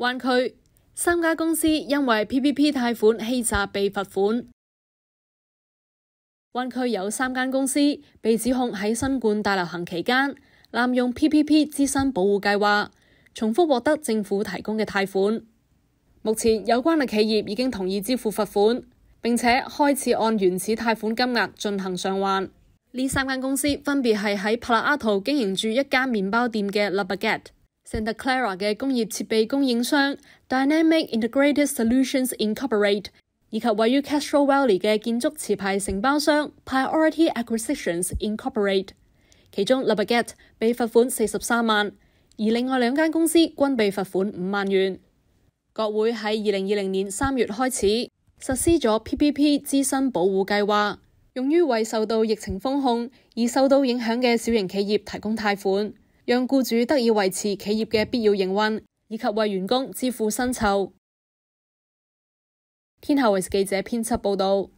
湾区三家公司因为 P P P 贷款欺诈被罚款。湾区有三间公司被指控喺新冠大流行期间滥用 P P P 资深保护计划，重复获得政府提供嘅贷款。目前有关嘅企业已经同意支付罚款，并且开始按原始贷款金额进行偿还。呢三间公司分别系喺帕拉阿图经营住一间面包店嘅 l a b a g e t Santa Clara 嘅工業設備供應商 Dynamic Integrated Solutions Incorporate，以及位於 c a t r o Valley 嘅建築瓷牌承包商 Priority Acquisitions Incorporate，其中 l a b e g a t e 被罰款四十三萬，而另外兩間公司均被罰款五萬元。國會喺二零二零年三月開始實施咗 PPP 資深保護計劃，用於為受到疫情封控而受到影響嘅小型企業提供貸款。让雇主得以维持企业嘅必要营运，以及为员工支付薪酬。天下卫视记者编辑报道。